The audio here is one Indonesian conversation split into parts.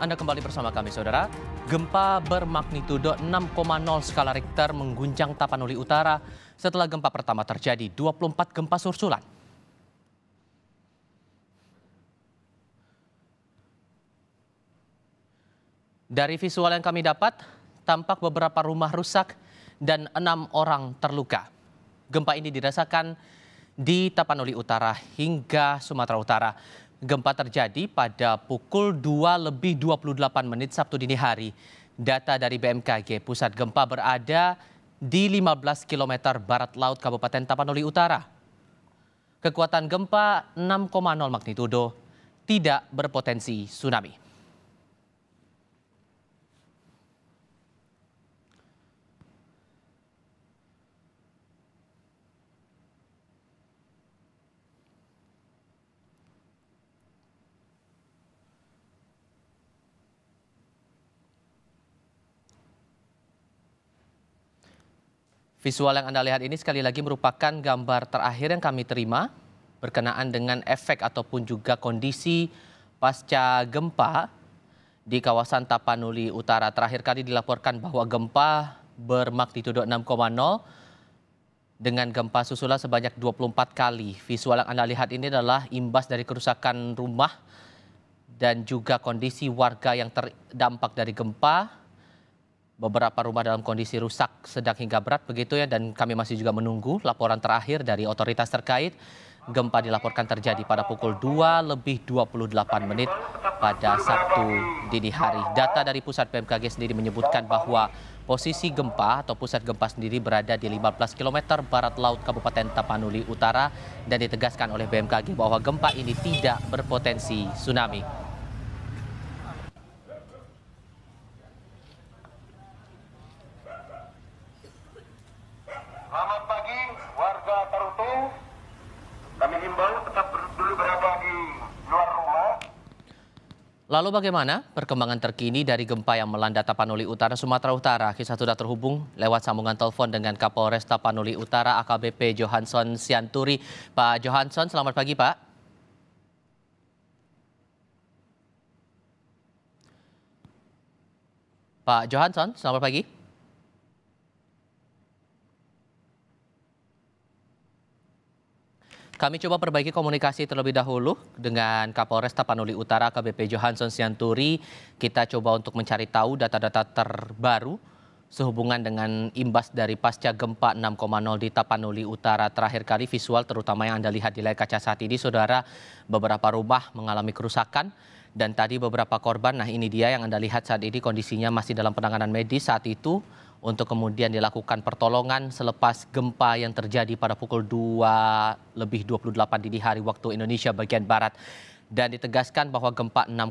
Anda kembali bersama kami, Saudara. Gempa bermagnitudo 6,0 skala Richter mengguncang Tapanuli Utara setelah gempa pertama terjadi 24 gempa sursulan. Dari visual yang kami dapat, tampak beberapa rumah rusak dan enam orang terluka. Gempa ini dirasakan di Tapanuli Utara hingga Sumatera Utara. Gempa terjadi pada pukul 2 lebih 28 menit Sabtu dini hari. Data dari BMKG, pusat gempa berada di 15 km barat laut Kabupaten Tapanuli Utara. Kekuatan gempa 6,0 magnitudo tidak berpotensi tsunami. Visual yang Anda lihat ini sekali lagi merupakan gambar terakhir yang kami terima berkenaan dengan efek ataupun juga kondisi pasca gempa di kawasan Tapanuli Utara. Terakhir kali dilaporkan bahwa gempa bermagnitudo 6,0 dengan gempa susulan sebanyak 24 kali. Visual yang Anda lihat ini adalah imbas dari kerusakan rumah dan juga kondisi warga yang terdampak dari gempa beberapa rumah dalam kondisi rusak sedang hingga berat begitu ya dan kami masih juga menunggu laporan terakhir dari otoritas terkait. Gempa dilaporkan terjadi pada pukul 2 lebih 28 menit pada Sabtu dini hari. Data dari pusat BMKG sendiri menyebutkan bahwa posisi gempa atau pusat gempa sendiri berada di 15 km barat laut Kabupaten Tapanuli Utara dan ditegaskan oleh BMKG bahwa gempa ini tidak berpotensi tsunami. Lalu bagaimana perkembangan terkini dari gempa yang melanda Tapanuli Utara, Sumatera Utara? Kita sudah terhubung lewat sambungan telepon dengan Kapolres Tapanuli Utara AKBP Johansson Sianturi. Pak Johansson, selamat pagi Pak. Pak Johansson, selamat pagi. Kami coba perbaiki komunikasi terlebih dahulu dengan Kapolres Tapanuli Utara KBP Johanson Sianturi. Kita coba untuk mencari tahu data-data terbaru sehubungan dengan imbas dari pasca gempa 6,0 di Tapanuli Utara terakhir kali visual terutama yang Anda lihat di layar kaca saat ini saudara beberapa rumah mengalami kerusakan dan tadi beberapa korban nah ini dia yang Anda lihat saat ini kondisinya masih dalam penanganan medis saat itu untuk kemudian dilakukan pertolongan selepas gempa yang terjadi pada pukul 2 lebih 28 dini hari waktu Indonesia bagian barat. Dan ditegaskan bahwa gempa 6,0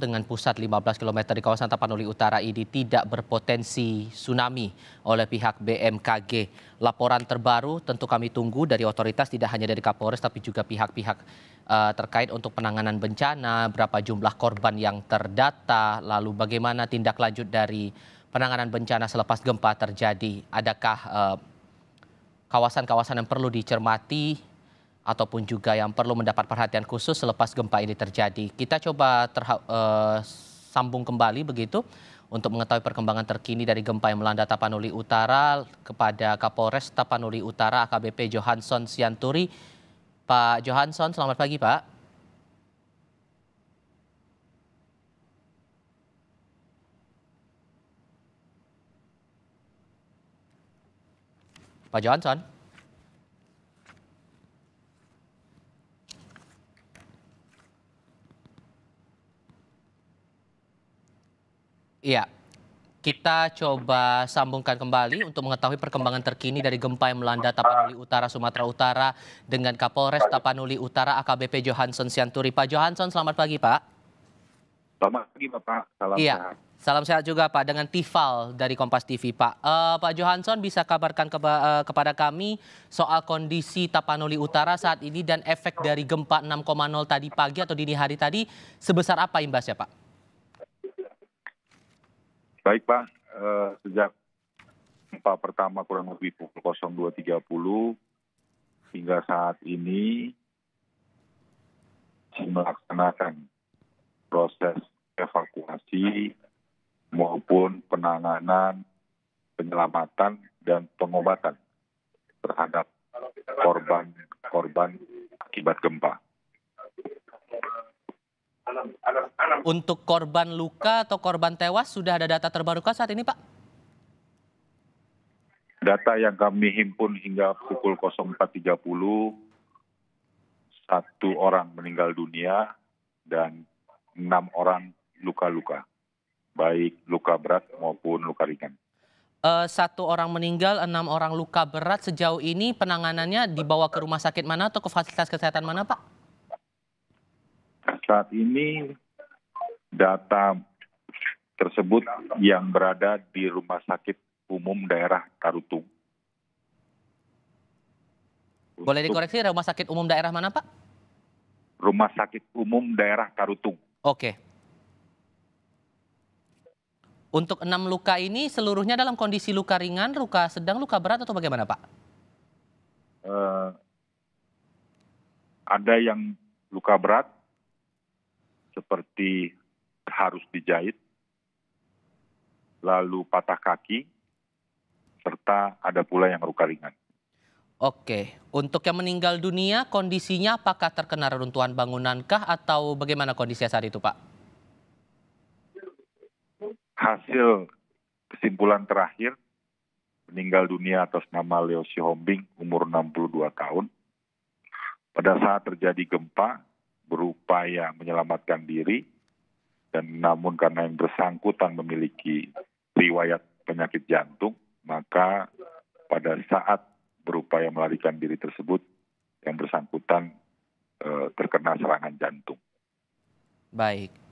dengan pusat 15 km di kawasan Tapanuli Utara ini tidak berpotensi tsunami oleh pihak BMKG. Laporan terbaru tentu kami tunggu dari otoritas tidak hanya dari Kapolres tapi juga pihak-pihak uh, terkait untuk penanganan bencana, berapa jumlah korban yang terdata, lalu bagaimana tindak lanjut dari penanganan bencana selepas gempa terjadi? Adakah eh, kawasan-kawasan uh, yang perlu dicermati ataupun juga yang perlu mendapat perhatian khusus selepas gempa ini terjadi? Kita coba uh, sambung kembali begitu untuk mengetahui perkembangan terkini dari gempa yang melanda Tapanuli Utara kepada Kapolres Tapanuli Utara AKBP Johansson Sianturi. Pak Johansson, selamat pagi Pak. Pak Johansson. Iya, kita coba sambungkan kembali untuk mengetahui perkembangan terkini dari gempa yang melanda Tapanuli Utara, Sumatera Utara dengan Kapolres Tapanuli Utara AKBP Johansson Sianturi. Pak Johansson, selamat pagi Pak. Selamat pagi Bapak. iya. Salam sehat juga Pak dengan Tifal dari Kompas TV Pak. Uh, Pak Johansson bisa kabarkan kepa, uh, eh, kepada kami soal kondisi Tapanuli Utara saat ini dan efek dari gempa 6,0 tadi pagi atau dini hari tadi sebesar apa imbasnya Pak? Baik Pak, uh, sejak gempa pertama kurang lebih pukul 02.30 hingga saat ini melaksanakan proses evakuasi maupun penanganan, penyelamatan, dan pengobatan terhadap korban-korban akibat gempa. Untuk korban luka atau korban tewas sudah ada data terbarukah saat ini, Pak? Data yang kami himpun hingga pukul 04.30 satu orang meninggal dunia dan enam orang luka-luka baik luka berat maupun luka ringan. Uh, satu orang meninggal, enam orang luka berat. Sejauh ini penanganannya dibawa ke rumah sakit mana atau ke fasilitas kesehatan mana, Pak? Saat ini data tersebut yang berada di rumah sakit umum daerah Tarutung. Boleh dikoreksi rumah sakit umum daerah mana, Pak? Rumah sakit umum daerah Tarutung. Oke. Okay. Untuk enam luka ini seluruhnya dalam kondisi luka ringan, luka sedang, luka berat atau bagaimana Pak? Uh, ada yang luka berat seperti harus dijahit, lalu patah kaki, serta ada pula yang luka ringan. Oke, untuk yang meninggal dunia kondisinya apakah terkena reruntuhan bangunankah atau bagaimana kondisinya saat itu Pak? hasil kesimpulan terakhir meninggal dunia atas nama Leo Sihombing umur 62 tahun. Pada saat terjadi gempa berupaya menyelamatkan diri dan namun karena yang bersangkutan memiliki riwayat penyakit jantung maka pada saat berupaya melarikan diri tersebut yang bersangkutan eh, terkena serangan jantung. Baik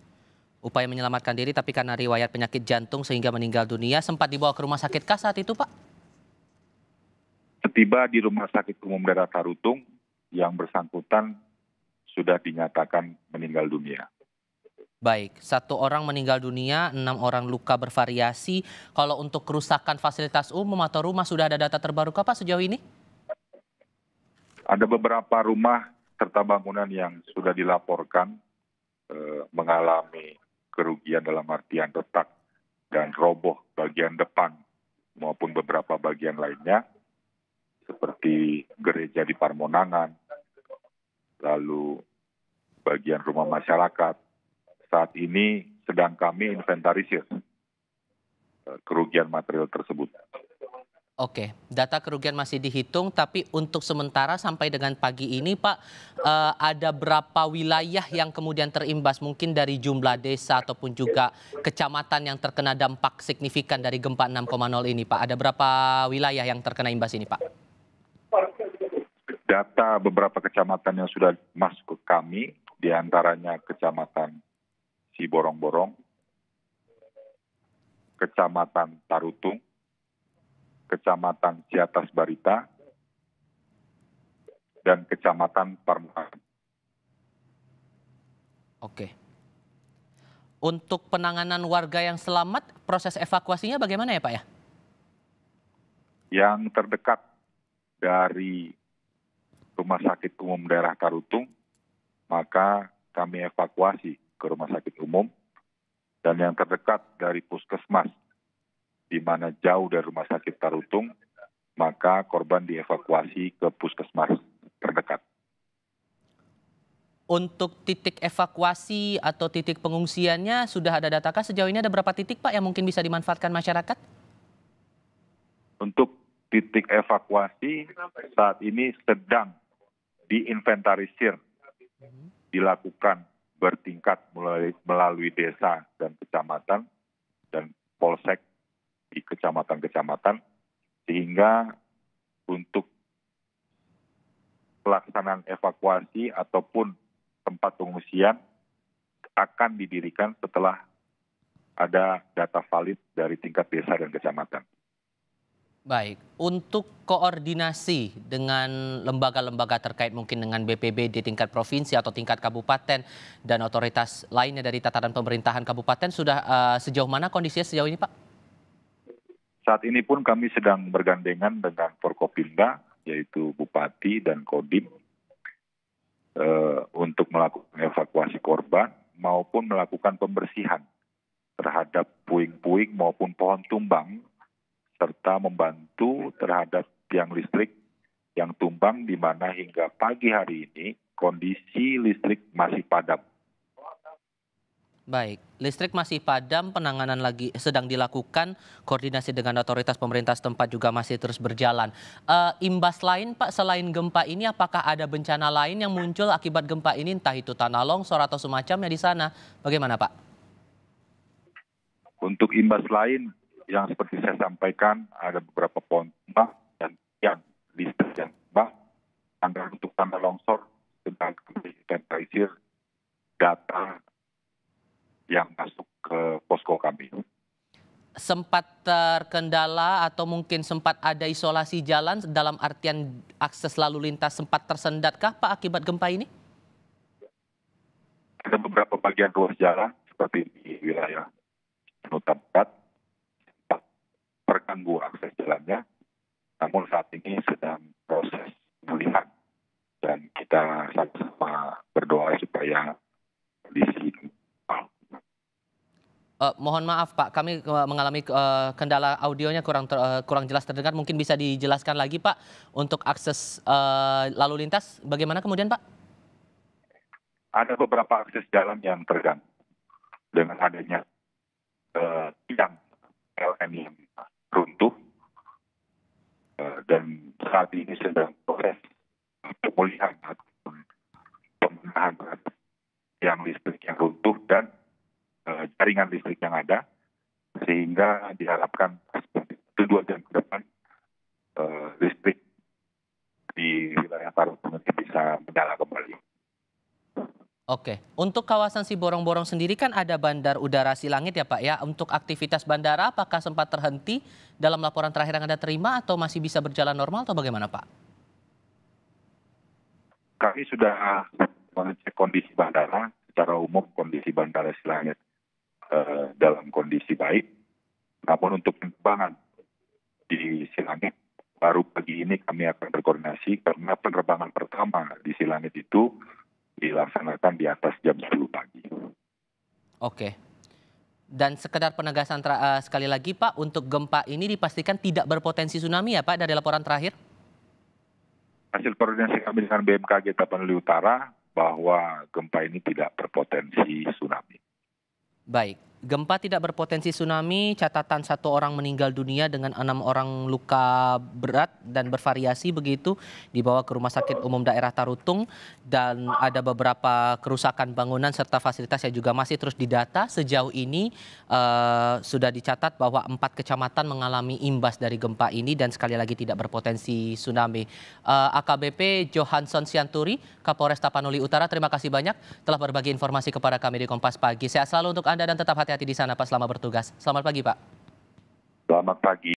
upaya menyelamatkan diri tapi karena riwayat penyakit jantung sehingga meninggal dunia sempat dibawa ke rumah sakit kah saat itu Pak? Tiba di Rumah Sakit Umum Daerah Tarutung yang bersangkutan sudah dinyatakan meninggal dunia. Baik, satu orang meninggal dunia, enam orang luka bervariasi. Kalau untuk kerusakan fasilitas umum atau rumah sudah ada data terbaru kah Pak sejauh ini? Ada beberapa rumah serta bangunan yang sudah dilaporkan eh, mengalami kerugian dalam artian retak dan roboh bagian depan maupun beberapa bagian lainnya seperti gereja di Parmonangan, lalu bagian rumah masyarakat. Saat ini sedang kami inventarisir eh, kerugian material tersebut. Oke, data kerugian masih dihitung, tapi untuk sementara sampai dengan pagi ini, Pak, eh, ada berapa wilayah yang kemudian terimbas? Mungkin dari jumlah desa ataupun juga kecamatan yang terkena dampak signifikan dari gempa 6,0 ini, Pak. Ada berapa wilayah yang terkena imbas ini, Pak? Data beberapa kecamatan yang sudah masuk ke kami, diantaranya kecamatan Siborong-Borong, kecamatan Tarutung, Kecamatan Ciatas Barita, dan Kecamatan Parmuan. Oke. Untuk penanganan warga yang selamat, proses evakuasinya bagaimana ya Pak ya? Yang terdekat dari Rumah Sakit Umum Daerah Karutung, maka kami evakuasi ke Rumah Sakit Umum. Dan yang terdekat dari puskesmas di mana jauh dari rumah sakit Tarutung, maka korban dievakuasi ke puskesmas terdekat. Untuk titik evakuasi atau titik pengungsiannya sudah ada datakah sejauh ini ada berapa titik Pak yang mungkin bisa dimanfaatkan masyarakat? Untuk titik evakuasi saat ini sedang diinventarisir, dilakukan bertingkat melalui, melalui desa dan kecamatan dan polsek di kecamatan-kecamatan sehingga untuk pelaksanaan evakuasi ataupun tempat pengungsian akan didirikan setelah ada data valid dari tingkat desa dan kecamatan. Baik, untuk koordinasi dengan lembaga-lembaga terkait mungkin dengan BPBD tingkat provinsi atau tingkat kabupaten dan otoritas lainnya dari tataran pemerintahan kabupaten sudah uh, sejauh mana kondisinya sejauh ini Pak? Saat ini pun kami sedang bergandengan dengan Forkopimda, yaitu Bupati dan Kodim, eh, untuk melakukan evakuasi korban maupun melakukan pembersihan terhadap puing-puing maupun pohon tumbang, serta membantu terhadap tiang listrik yang tumbang di mana hingga pagi hari ini kondisi listrik masih padam Baik, listrik masih padam, penanganan lagi sedang dilakukan, koordinasi dengan otoritas pemerintah setempat juga masih terus berjalan. Uh, imbas lain Pak, selain gempa ini apakah ada bencana lain yang muncul akibat gempa ini, entah itu tanah longsor atau semacamnya di sana? Bagaimana Pak? Untuk imbas lain yang seperti saya sampaikan, ada beberapa pohon tumbang dan yang listrik yang tumbang, untuk tanah longsor sedang kita data yang masuk ke posko kami. Sempat terkendala atau mungkin sempat ada isolasi jalan dalam artian akses lalu lintas sempat tersendatkah Pak akibat gempa ini? Ada beberapa bagian ruas jalan seperti di wilayah Nuta Barat terganggu akses jalannya. Namun saat ini sedang proses melihat dan kita sama-sama berdoa supaya kondisi Uh, mohon maaf Pak, kami uh, mengalami uh, kendala audionya kurang ter, uh, kurang jelas terdengar. Mungkin bisa dijelaskan lagi Pak untuk akses uh, lalu lintas bagaimana kemudian Pak? Ada beberapa akses jalan yang terganggu dengan adanya uh, tiang LN yang runtuh uh, dan saat ini sedang proses pemulihan pemenahan yang listrik yang runtuh dan Eh, jaringan listrik yang ada sehingga diharapkan kedua dua jam ke depan uh, listrik di wilayah Parung ini bisa menyala kembali. Oke, untuk kawasan borong borong sendiri kan ada Bandar Udara Silangit ya Pak ya. Untuk aktivitas bandara apakah sempat terhenti dalam laporan terakhir yang Anda terima atau masih bisa berjalan normal atau bagaimana Pak? Kami sudah mengecek kondisi bandara, secara umum kondisi bandara Silangit Eh, dalam kondisi baik. Namun untuk penerbangan di Silangit baru pagi ini kami akan berkoordinasi karena penerbangan pertama di Silangit itu dilaksanakan di atas jam 10 pagi. Oke. Dan sekedar penegasan uh, sekali lagi Pak, untuk gempa ini dipastikan tidak berpotensi tsunami ya Pak dari laporan terakhir? Hasil koordinasi kami dengan BMKG Tapanuli Utara bahwa gempa ini tidak berpotensi tsunami. Baik. Gempa tidak berpotensi tsunami, catatan satu orang meninggal dunia dengan enam orang luka berat dan bervariasi begitu dibawa ke Rumah Sakit Umum Daerah Tarutung dan ada beberapa kerusakan bangunan serta fasilitas yang juga masih terus didata. Sejauh ini uh, sudah dicatat bahwa empat kecamatan mengalami imbas dari gempa ini dan sekali lagi tidak berpotensi tsunami. Uh, eh, AKBP Johanson Sianturi, Kapolres Tapanuli Utara, terima kasih banyak telah berbagi informasi kepada kami di Kompas Pagi. Sehat selalu untuk Anda dan tetap hati hati-hati di sana Pak selama bertugas. Selamat pagi Pak. Selamat pagi.